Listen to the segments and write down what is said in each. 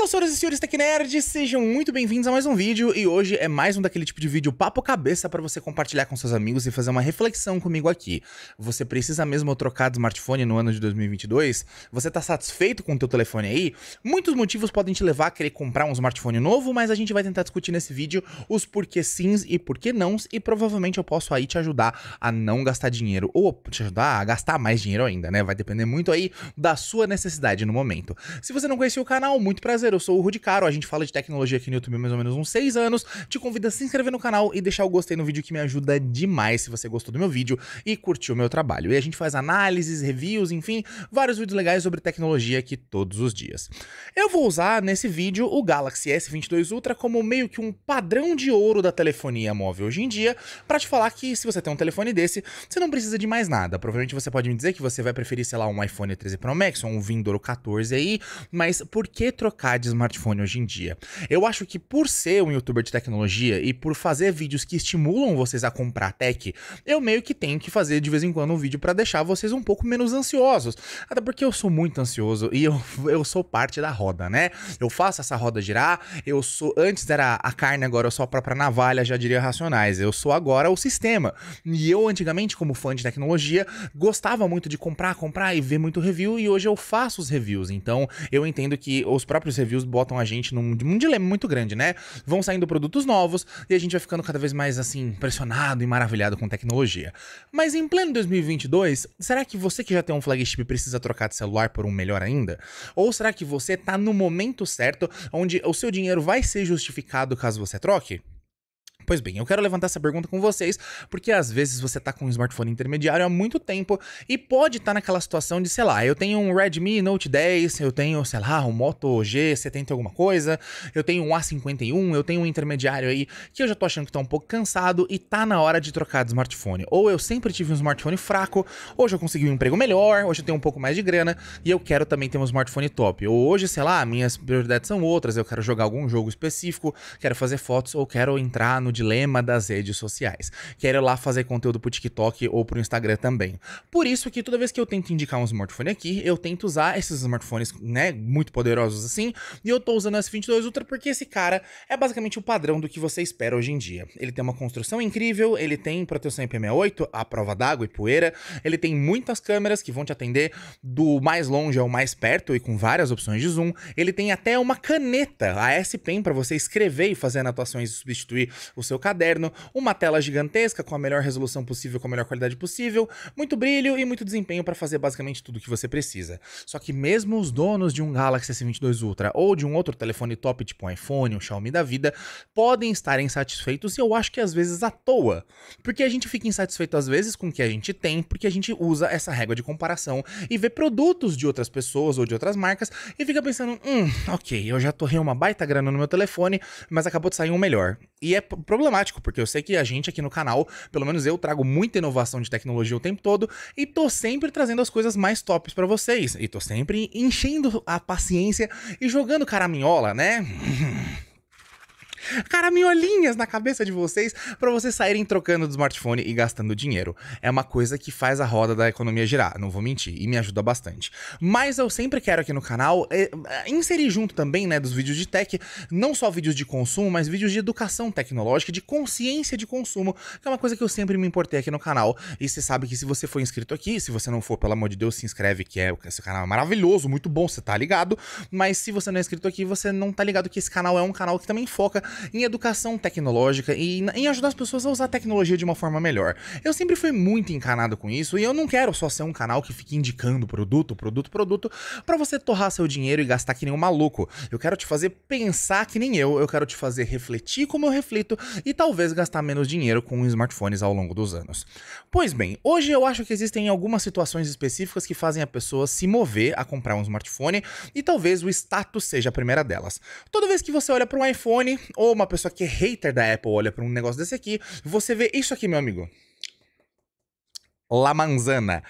Fala, senhoras e senhores Tecnerds, sejam muito bem-vindos a mais um vídeo e hoje é mais um daquele tipo de vídeo papo cabeça para você compartilhar com seus amigos e fazer uma reflexão comigo aqui. Você precisa mesmo trocar de smartphone no ano de 2022? Você está satisfeito com o teu telefone aí? Muitos motivos podem te levar a querer comprar um smartphone novo, mas a gente vai tentar discutir nesse vídeo os porquê sims e porquê nãos e provavelmente eu posso aí te ajudar a não gastar dinheiro ou te ajudar a gastar mais dinheiro ainda, né? Vai depender muito aí da sua necessidade no momento. Se você não conhecia o canal, muito prazer eu sou o Rudy Caro, a gente fala de tecnologia aqui no YouTube há mais ou menos uns 6 anos. Te convido a se inscrever no canal e deixar o gostei no vídeo que me ajuda demais se você gostou do meu vídeo e curtiu o meu trabalho. E a gente faz análises, reviews, enfim, vários vídeos legais sobre tecnologia aqui todos os dias. Eu vou usar nesse vídeo o Galaxy S22 Ultra como meio que um padrão de ouro da telefonia móvel hoje em dia, para te falar que se você tem um telefone desse, você não precisa de mais nada. Provavelmente você pode me dizer que você vai preferir, sei lá, um iPhone 13 Pro Max ou um Windows 14 aí, mas por que trocar de smartphone hoje em dia. Eu acho que por ser um youtuber de tecnologia e por fazer vídeos que estimulam vocês a comprar tech, eu meio que tenho que fazer de vez em quando um vídeo para deixar vocês um pouco menos ansiosos. Até porque eu sou muito ansioso e eu, eu sou parte da roda, né? Eu faço essa roda girar, eu sou. Antes era a carne, agora eu sou a própria navalha, já diria racionais. Eu sou agora o sistema. E eu, antigamente, como fã de tecnologia, gostava muito de comprar, comprar e ver muito review, e hoje eu faço os reviews. Então eu entendo que os próprios reviews reviews botam a gente num, num dilema muito grande, né? Vão saindo produtos novos e a gente vai ficando cada vez mais assim impressionado e maravilhado com tecnologia. Mas em pleno 2022, será que você que já tem um flagship precisa trocar de celular por um melhor ainda? Ou será que você está no momento certo onde o seu dinheiro vai ser justificado caso você troque? Pois bem, eu quero levantar essa pergunta com vocês, porque às vezes você tá com um smartphone intermediário há muito tempo e pode estar tá naquela situação de, sei lá, eu tenho um Redmi Note 10, eu tenho, sei lá, um Moto G70 alguma coisa, eu tenho um A51, eu tenho um intermediário aí que eu já tô achando que tá um pouco cansado e tá na hora de trocar de smartphone. Ou eu sempre tive um smartphone fraco, hoje eu consegui um emprego melhor, hoje eu tenho um pouco mais de grana e eu quero também ter um smartphone top. Ou hoje, sei lá, minhas prioridades são outras, eu quero jogar algum jogo específico, quero fazer fotos ou quero entrar no no dilema das redes sociais. Quero lá fazer conteúdo pro TikTok ou pro Instagram também. Por isso que toda vez que eu tento indicar um smartphone aqui, eu tento usar esses smartphones, né, muito poderosos assim, e eu tô usando o S22 Ultra porque esse cara é basicamente o padrão do que você espera hoje em dia. Ele tem uma construção incrível, ele tem proteção IP68, a prova d'água e poeira, ele tem muitas câmeras que vão te atender do mais longe ao mais perto e com várias opções de zoom. Ele tem até uma caneta, a S Pen para você escrever e fazer anotações e substituir o seu caderno, uma tela gigantesca com a melhor resolução possível, com a melhor qualidade possível, muito brilho e muito desempenho para fazer basicamente tudo o que você precisa. Só que mesmo os donos de um Galaxy S22 Ultra ou de um outro telefone top tipo um iPhone, um Xiaomi da vida, podem estar insatisfeitos e eu acho que às vezes à toa. Porque a gente fica insatisfeito às vezes com o que a gente tem, porque a gente usa essa régua de comparação e vê produtos de outras pessoas ou de outras marcas e fica pensando, hum, ok, eu já torrei uma baita grana no meu telefone, mas acabou de sair um melhor. E é problemático, porque eu sei que a gente aqui no canal, pelo menos eu, trago muita inovação de tecnologia o tempo todo e tô sempre trazendo as coisas mais tops para vocês. E tô sempre enchendo a paciência e jogando caraminhola, né? caraminholinhas na cabeça de vocês para vocês saírem trocando do smartphone e gastando dinheiro. É uma coisa que faz a roda da economia girar, não vou mentir, e me ajuda bastante. Mas eu sempre quero aqui no canal é, inserir junto também, né, dos vídeos de tech, não só vídeos de consumo, mas vídeos de educação tecnológica, de consciência de consumo, que é uma coisa que eu sempre me importei aqui no canal. E você sabe que se você for inscrito aqui, se você não for, pelo amor de Deus, se inscreve, que é esse canal é maravilhoso, muito bom, você tá ligado. Mas se você não é inscrito aqui, você não tá ligado que esse canal é um canal que também foca em educação tecnológica e em ajudar as pessoas a usar a tecnologia de uma forma melhor. Eu sempre fui muito encanado com isso e eu não quero só ser um canal que fique indicando produto, produto, produto para você torrar seu dinheiro e gastar que nem um maluco. Eu quero te fazer pensar que nem eu, eu quero te fazer refletir como eu reflito e talvez gastar menos dinheiro com smartphones ao longo dos anos. Pois bem, hoje eu acho que existem algumas situações específicas que fazem a pessoa se mover a comprar um smartphone e talvez o status seja a primeira delas. Toda vez que você olha para um iPhone ou uma pessoa que é hater da Apple olha para um negócio desse aqui, você vê isso aqui, meu amigo. La Manzana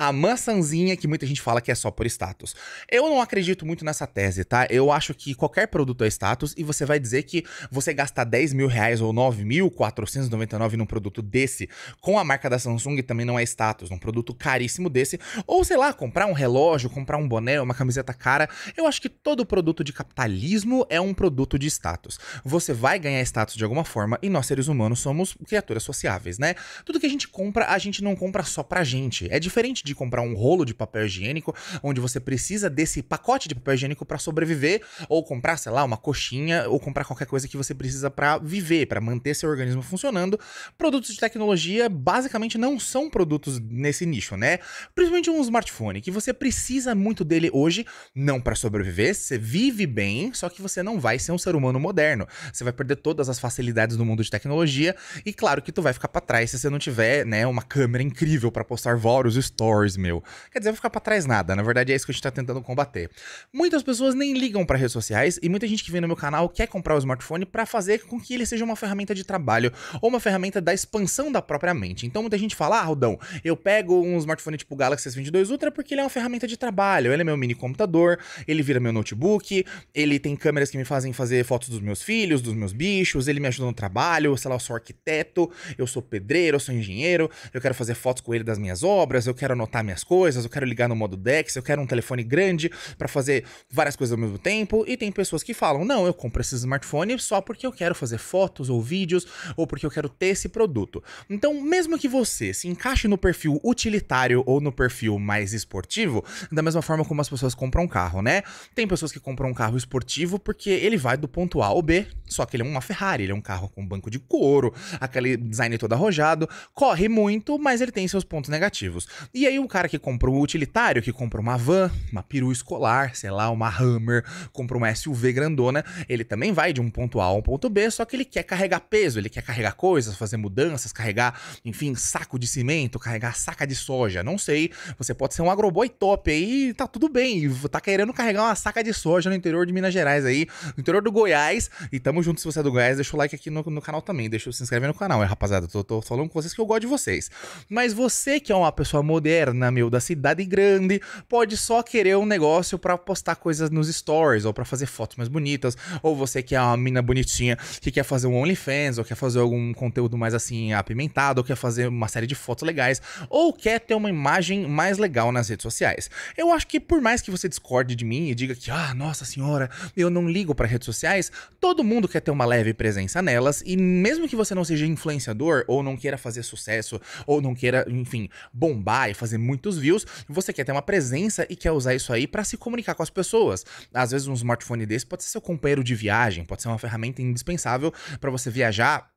a maçãzinha que muita gente fala que é só por status. Eu não acredito muito nessa tese, tá? Eu acho que qualquer produto é status e você vai dizer que você gastar 10 mil reais ou 9.499 num produto desse com a marca da Samsung também não é status, num produto caríssimo desse, ou sei lá, comprar um relógio, comprar um boné, uma camiseta cara, eu acho que todo produto de capitalismo é um produto de status. Você vai ganhar status de alguma forma e nós seres humanos somos criaturas sociáveis, né? Tudo que a gente compra, a gente não compra só pra gente. É diferente de de comprar um rolo de papel higiênico, onde você precisa desse pacote de papel higiênico para sobreviver, ou comprar, sei lá, uma coxinha, ou comprar qualquer coisa que você precisa para viver, para manter seu organismo funcionando. Produtos de tecnologia basicamente não são produtos nesse nicho, né? Principalmente um smartphone, que você precisa muito dele hoje, não para sobreviver, você vive bem, só que você não vai ser um ser humano moderno. Você vai perder todas as facilidades do mundo de tecnologia e claro que tu vai ficar para trás se você não tiver, né, uma câmera incrível para postar vários stories stories meu. Quer dizer, eu vou ficar pra trás nada. Na verdade, é isso que a gente tá tentando combater. Muitas pessoas nem ligam para redes sociais e muita gente que vem no meu canal quer comprar o smartphone para fazer com que ele seja uma ferramenta de trabalho ou uma ferramenta da expansão da própria mente. Então muita gente fala: "Ah, Rodão, eu pego um smartphone tipo Galaxy S22 Ultra porque ele é uma ferramenta de trabalho, ele é meu mini computador, ele vira meu notebook, ele tem câmeras que me fazem fazer fotos dos meus filhos, dos meus bichos, ele me ajuda no trabalho, sei lá, eu sou arquiteto, eu sou pedreiro, eu sou engenheiro, eu quero fazer fotos com ele das minhas obras, eu quero anotar anotar minhas coisas, eu quero ligar no modo Dex, eu quero um telefone grande para fazer várias coisas ao mesmo tempo. E tem pessoas que falam: não, eu compro esse smartphone só porque eu quero fazer fotos ou vídeos ou porque eu quero ter esse produto. Então, mesmo que você se encaixe no perfil utilitário ou no perfil mais esportivo, da mesma forma como as pessoas compram um carro, né? Tem pessoas que compram um carro esportivo porque ele vai do ponto A ao B, só que ele é uma Ferrari, ele é um carro com banco de couro, aquele design todo arrojado, corre muito, mas ele tem seus pontos negativos. E aí um cara que compra um utilitário, que compra uma van, uma peru escolar, sei lá, uma Hammer, compra uma SUV grandona, ele também vai de um ponto A a um ponto B, só que ele quer carregar peso, ele quer carregar coisas, fazer mudanças, carregar, enfim, saco de cimento, carregar saca de soja, não sei. Você pode ser um agroboy top aí, tá tudo bem, tá querendo carregar uma saca de soja no interior de Minas Gerais aí, no interior do Goiás, e tamo junto se você é do Goiás, deixa o like aqui no, no canal também, deixa se inscrever no canal, é rapaziada, tô, tô falando com vocês que eu gosto de vocês. Mas você que é uma pessoa moderna, moderna, meu, da cidade grande, pode só querer um negócio para postar coisas nos stories, ou para fazer fotos mais bonitas, ou você que é uma mina bonitinha que quer fazer um OnlyFans, ou quer fazer algum conteúdo mais assim apimentado, ou quer fazer uma série de fotos legais, ou quer ter uma imagem mais legal nas redes sociais. Eu acho que por mais que você discorde de mim e diga que, ah, nossa senhora, eu não ligo para redes sociais, todo mundo quer ter uma leve presença nelas, e mesmo que você não seja influenciador, ou não queira fazer sucesso, ou não queira, enfim, bombar e fazer muitos views, você quer ter uma presença e quer usar isso aí para se comunicar com as pessoas. Às vezes um smartphone desse pode ser seu companheiro de viagem, pode ser uma ferramenta indispensável para você viajar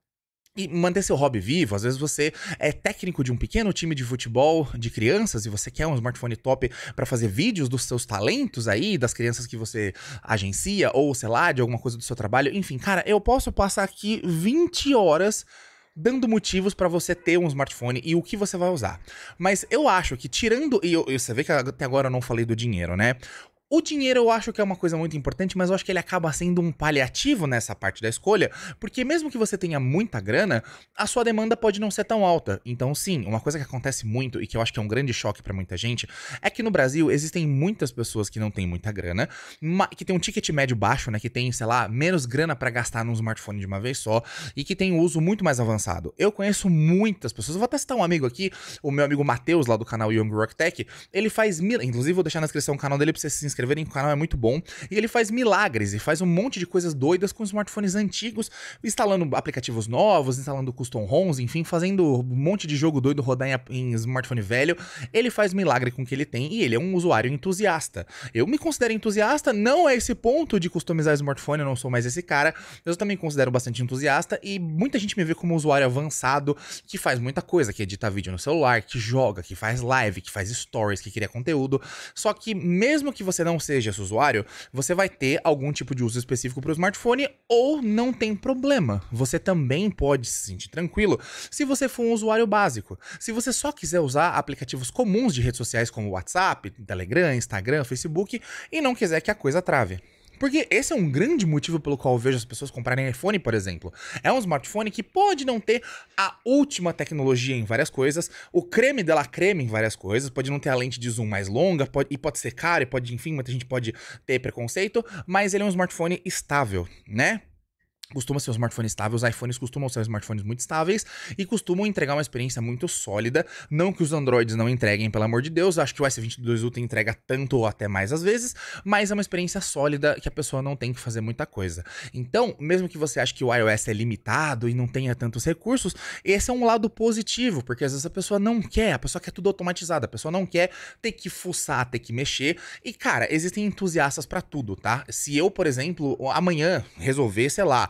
e manter seu hobby vivo. Às vezes você é técnico de um pequeno time de futebol de crianças e você quer um smartphone top para fazer vídeos dos seus talentos aí, das crianças que você agencia ou sei lá, de alguma coisa do seu trabalho. Enfim, cara, eu posso passar aqui 20 horas dando motivos para você ter um smartphone e o que você vai usar. Mas eu acho que tirando e eu, você vê que até agora eu não falei do dinheiro, né? O dinheiro eu acho que é uma coisa muito importante, mas eu acho que ele acaba sendo um paliativo nessa parte da escolha, porque mesmo que você tenha muita grana, a sua demanda pode não ser tão alta. Então, sim, uma coisa que acontece muito e que eu acho que é um grande choque para muita gente é que no Brasil existem muitas pessoas que não têm muita grana, que tem um ticket médio baixo, né, que tem, sei lá, menos grana para gastar num smartphone de uma vez só e que tem um uso muito mais avançado. Eu conheço muitas pessoas, eu vou até citar um amigo aqui, o meu amigo Matheus lá do canal Young Rock Tech, ele faz mil, inclusive vou deixar na descrição o canal dele para você se inscrever que o canal, é muito bom. E ele faz milagres e faz um monte de coisas doidas com smartphones antigos, instalando aplicativos novos, instalando custom ROMs, enfim, fazendo um monte de jogo doido rodar em, em smartphone velho. Ele faz milagre com o que ele tem e ele é um usuário entusiasta. Eu me considero entusiasta, não é esse ponto de customizar smartphone, eu não sou mais esse cara. Eu também considero bastante entusiasta e muita gente me vê como usuário avançado que faz muita coisa, que edita vídeo no celular, que joga, que faz live, que faz stories, que cria conteúdo. Só que mesmo que você não não seja esse usuário, você vai ter algum tipo de uso específico para o smartphone ou não tem problema. Você também pode se sentir tranquilo se você for um usuário básico. Se você só quiser usar aplicativos comuns de redes sociais como WhatsApp, Telegram, Instagram, Facebook e não quiser que a coisa trave. Porque esse é um grande motivo pelo qual eu vejo as pessoas comprarem iPhone, por exemplo. É um smartphone que pode não ter a última tecnologia em várias coisas, o creme dela creme em várias coisas, pode não ter a lente de zoom mais longa, pode, e pode ser caro, e pode, enfim, muita gente pode ter preconceito, mas ele é um smartphone estável, né? costuma ser um smartphone estável, os iPhones costumam ser smartphones muito estáveis e costumam entregar uma experiência muito sólida, não que os Androids não entreguem, pelo amor de Deus, acho que o S22 Ultra entrega tanto ou até mais às vezes, mas é uma experiência sólida que a pessoa não tem que fazer muita coisa. Então, mesmo que você ache que o iOS é limitado e não tenha tantos recursos, esse é um lado positivo, porque às vezes a pessoa não quer, a pessoa quer tudo automatizado, a pessoa não quer ter que fuçar, ter que mexer, e cara, existem entusiastas para tudo, tá? Se eu, por exemplo, amanhã resolver, sei lá,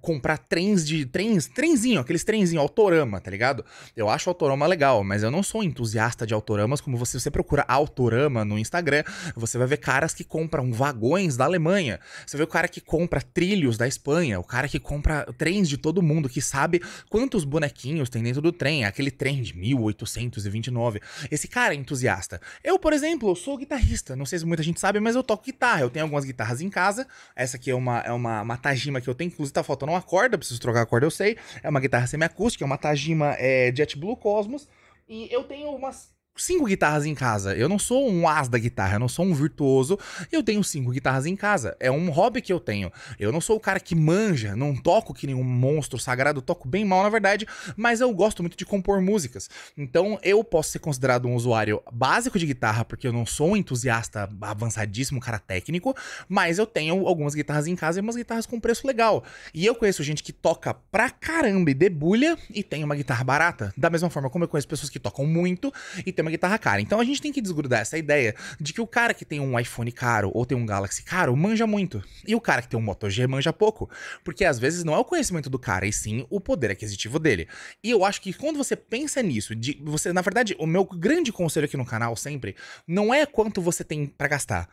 comprar trens de. Trens, trenzinho, aqueles trenzinho, autorama, tá ligado? Eu acho autorama legal, mas eu não sou entusiasta de autoramas. Como você, você procura autorama no Instagram, você vai ver caras que compram vagões da Alemanha. Você vê o cara que compra trilhos da Espanha, o cara que compra trens de todo mundo, que sabe quantos bonequinhos tem dentro do trem, aquele trem de 1829. Esse cara é entusiasta. Eu, por exemplo, sou guitarrista. Não sei se muita gente sabe, mas eu toco guitarra. Eu tenho algumas guitarras em casa. Essa aqui é uma, é uma, uma Tajima que eu tenho, inclusive tá faltando não uma corda, preciso trocar a corda, eu sei. É uma guitarra semiacústica, é uma Tajima é, JetBlue Cosmos. E eu tenho umas cinco guitarras em casa. Eu não sou um as da guitarra, eu não sou um virtuoso. Eu tenho cinco guitarras em casa. É um hobby que eu tenho. Eu não sou o cara que manja, não toco que nenhum monstro sagrado, toco bem mal na verdade, mas eu gosto muito de compor músicas. Então eu posso ser considerado um usuário básico de guitarra porque eu não sou um entusiasta avançadíssimo, cara técnico, mas eu tenho algumas guitarras em casa e umas guitarras com preço legal. E eu conheço gente que toca pra caramba e debulha e tem uma guitarra barata. Da mesma forma como eu conheço pessoas que tocam muito e tem uma guitarra cara. Então a gente tem que desgrudar essa ideia de que o cara que tem um iPhone caro ou tem um Galaxy caro manja muito. E o cara que tem um Moto G manja pouco. Porque às vezes não é o conhecimento do cara, e sim o poder aquisitivo dele. E eu acho que quando você pensa nisso, de você, na verdade, o meu grande conselho aqui no canal sempre não é quanto você tem para gastar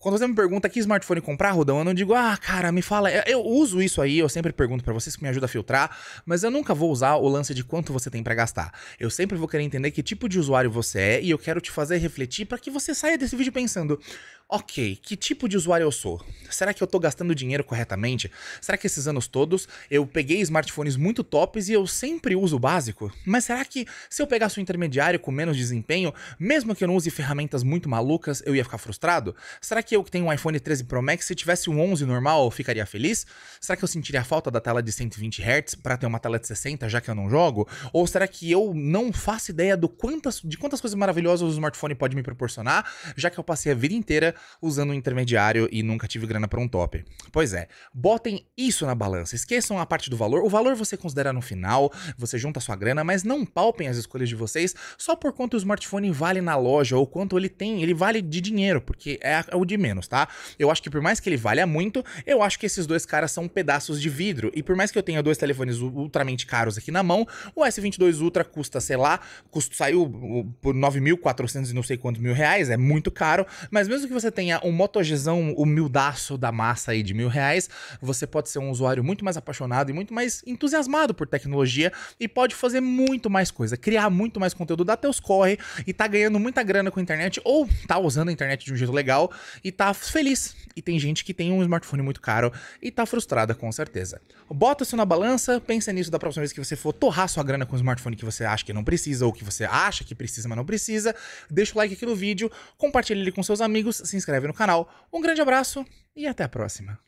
quando você me pergunta que smartphone comprar, Rodão, eu não digo, ah, cara, me fala. Eu, é, eu uso isso aí, eu sempre pergunto para vocês que me ajuda a filtrar, mas eu nunca vou usar o lance de quanto você tem para gastar. Eu sempre vou querer entender que tipo de usuário você é e eu quero te fazer refletir para que você saia desse vídeo pensando, ok, que tipo de usuário eu sou? Será que eu tô gastando dinheiro corretamente? Será que esses anos todos eu peguei smartphones muito tops e eu sempre uso o básico? Mas será que se eu pegasse um intermediário com menos desempenho, mesmo que eu não use ferramentas muito malucas, eu ia ficar frustrado? Será que que eu que tenho um iPhone 13 Pro Max, se tivesse um 11 normal, eu ficaria feliz? Será que eu sentiria falta da tela de 120 Hz para ter uma tela de 60, já que eu não jogo? Ou será que eu não faço ideia do quantas, de quantas coisas maravilhosas o smartphone pode me proporcionar, já que eu passei a vida inteira usando um intermediário e nunca tive grana para um top? Pois é, botem isso na balança, esqueçam a parte do valor. O valor você considera no final, você junta a sua grana, mas não palpem as escolhas de vocês só por quanto o smartphone vale na loja ou quanto ele tem, ele vale de dinheiro, porque é, é o de menos, tá? Eu acho que por mais que ele valha muito, eu acho que esses dois caras são pedaços de vidro. E por mais que eu tenha dois telefones ultramente caros aqui na mão, o S22 Ultra custa, sei lá, custo, saiu por 9.400 e não sei quantos mil reais, é muito caro. Mas mesmo que você tenha um Moto Gzão humildaço da massa aí de mil reais, você pode ser um usuário muito mais apaixonado e muito mais entusiasmado por tecnologia e pode fazer muito mais coisa, criar muito mais conteúdo, dar teus corre e tá ganhando muita grana com a internet ou tá usando a internet de um jeito legal e tá feliz. E tem gente que tem um smartphone muito caro e tá frustrada com certeza. Bota isso na balança, pensa nisso da próxima vez que você for torrar sua grana com um smartphone que você acha que não precisa ou que você acha que precisa, mas não precisa. Deixa o like aqui no vídeo, compartilha ele com seus amigos, se inscreve no canal. Um grande abraço e até a próxima.